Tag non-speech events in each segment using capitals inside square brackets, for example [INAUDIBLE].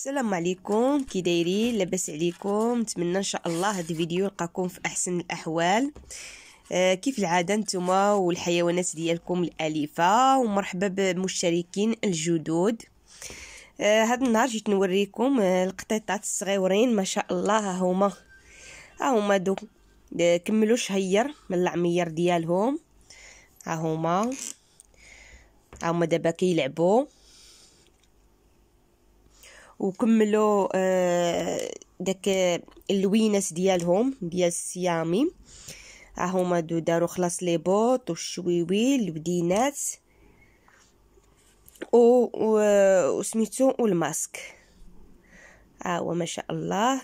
السلام عليكم كي دايرين لاباس عليكم نتمنى ان شاء الله هذا الفيديو يلقاكم في احسن الاحوال آه كيف العاده نتوما والحيوانات ديالكم الاليفه ومرحبا بمشتركين الجدد آه هذا النهار جيت نوريكم آه القطيطات الصغيورين ما شاء الله هما ها هما دو آه، كملوا شهير من العمير ديالهم ها هما ها هما دابا كيلعبوا وكملوا آه، داك اللوينات ديالهم ديال السيامي ها هما دو دارو خلاص لي بوط والشويويل الودينات و وسميتو والماسك ها هو ما شاء الله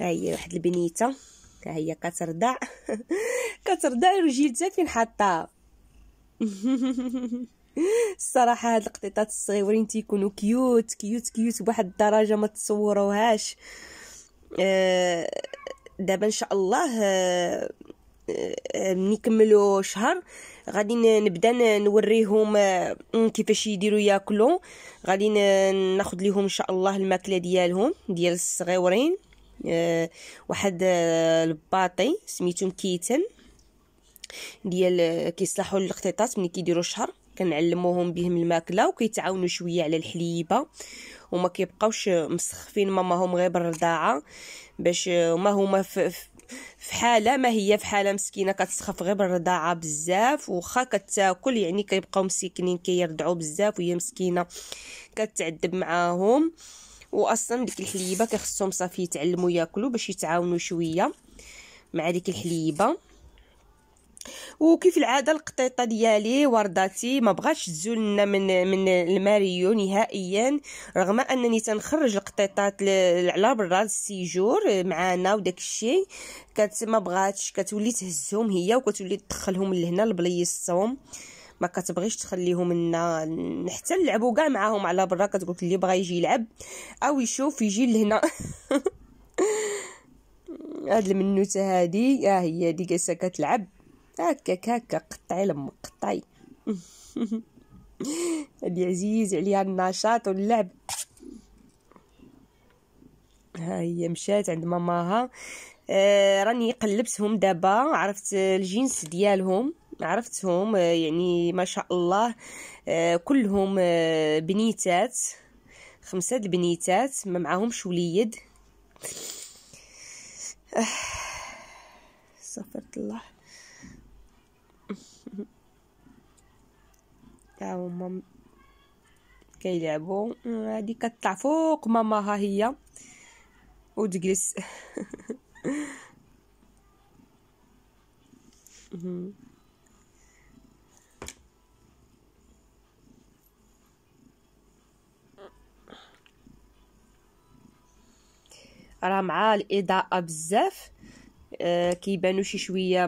ها هي واحد البنيته ها هي كترضع كترضع رجيل فين حطاها الصراحه هاد القطيطات الصغيورين تيكونوا كيوت كيوت كيوت بواحد الدرجه ما تصوروهاش آه، دابا ان شاء الله ملي آه، آه، نكملوا شهر غادي نبدا نوريهم كيفاش يديروا ياكلوا غادي ناخذ ليهم ان شاء الله الماكله ديالهم ديال الصغيورين واحد الباطي سميتو كيتن ديال كيصلحوا للقطيطات ملي كيديروا شهر كنعلموهم بهم الماكله وكيتعاونوا شويه على الحليبه وما كيبقاوش مسخفين ماماهم غير بالرضاعه باش ما هما في في حاله ما هي في حاله مسكينه كتسخف غير بالرضاعه بزاف وخا كتاكل يعني كيبقاو مسكينين كيرضعوا بزاف وهي مسكينه كتعذب معاهم واصلا ديك الحليبه كيخصهم صافي يتعلموا ياكلوا باش يتعاونوا شويه مع ديك الحليبه وكيف العاده القطيطه ديالي ورداتي ما بغاتش تزول لنا من من الماريو نهائيا رغم انني تنخرج القطيطات على برا السيجور معانا وداك الشيء كت ما بغاتش كتولي تهزهم هي وكتولي تدخلهم لهنا لبليصتهم ما كتبغيش تخليهم لنا حتى نلعبوا كاع معاهم على برا كتقول اللي بغا يجي يلعب او يشوف يجي لهنا [LAUGHS] هاد المنوته هادي ها هي هادي جالسه كتلعب هكاك هكا قطعي لما قطعي [LAUGHS] هادي عزيز عليها النشاط واللعب ها هي مشات عند ماماها آه راني قلبتهم دابا عرفت الجنس ديالهم عرفتهم آه، يعني ما شاء الله آه كلهم آه بنيتات خمسه البنيتات ما معاهمش وليد آه، استغفر الله تاو مام كيلعبوا هادي كطلع فوق ماماها هي وتجلس راه مع الاضاءه بزاف آه، كيبانو شي شويه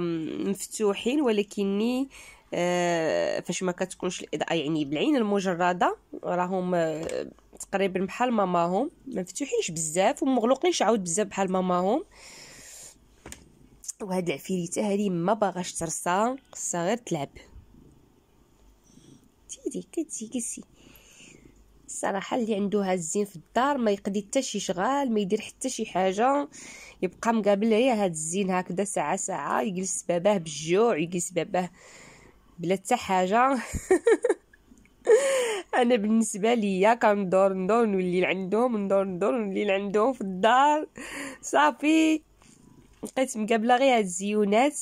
مفتوحين ولكن آه، فاش ما كتكونش الاضاءه يعني بالعين المجرده راهم آه، تقريبا بحال ماماهم ما مفتوحينش بزاف ومغلوقينش عاود بزاف بحال ماماهم وهاد العفريته هادي ما باغاش ترسى خصها غير تلعب تيدي كتي كسي الصراحه اللي عنده هازين في الدار ما يقضي حتى شي شغال ما يدير حتى شي حاجه يبقى مقابل غير هاد الزين هكذا ساعه ساعه يجلس باباه بالجوع يجلس باباه بلا حتى حاجه [LAUGHS] انا بالنسبه ليا كندور ندور نولي لعندهم ندور ندور نولي لعندهم في الدار صافي بقيت مقابله غير هاد الزيونات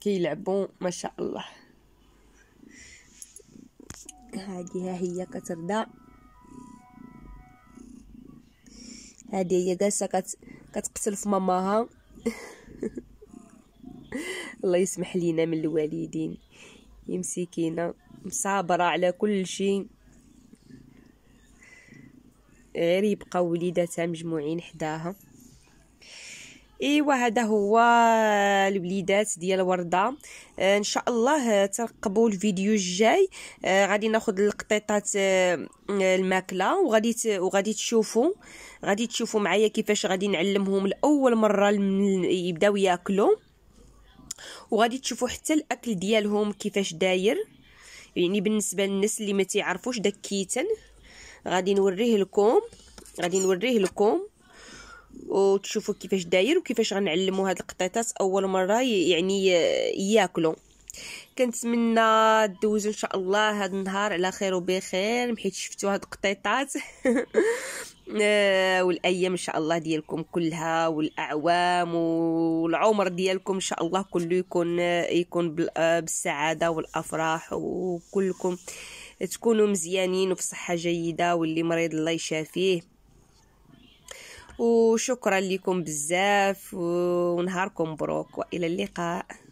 كيلعبوا ما شاء الله هذه هي كتردى هذه هي جالسه كت... كتقتل في ماماها [LAUGHS] الله يسمح لينا من الوالدين مسكينه مصابره على كل شيء غير يبقى وليداتها مجموعين حداها ايوا هذا هو الوليدات ديال ورده آه، ان شاء الله ترقبوا الفيديو الجاي آه، غادي ناخذ القطيطات آه، الماكله وغادي وغادي تشوفوا غادي تشوفوا معايا كيفاش غادي نعلمهم لاول مره يبداو ياكلوا وغادي تشوفوا حتى الاكل ديالهم كيفاش داير يعني بالنسبه للناس اللي ما تيعرفوش داك كيتن غادي نوريه لكم غادي نوريه لكم وتشوفوا كيفاش داير وكيفاش غنعلمو هاد القطيطات اول مره يعني ياكلوا كنتمنى تدوزوا ان شاء الله هاد النهار على خير وبخير حيت شفتوا هاد القطيطات [LAUGHS] آه، والايام ان شاء الله ديالكم كلها والاعوام والعمر ديالكم ان شاء الله كله يكون يكون آه، بالسعاده والافراح وكلكم تكونوا مزيانين وفي صحه جيده واللي مريض الله يشافيه وشكرا لكم بزاف ونهاركم مبروك والى اللقاء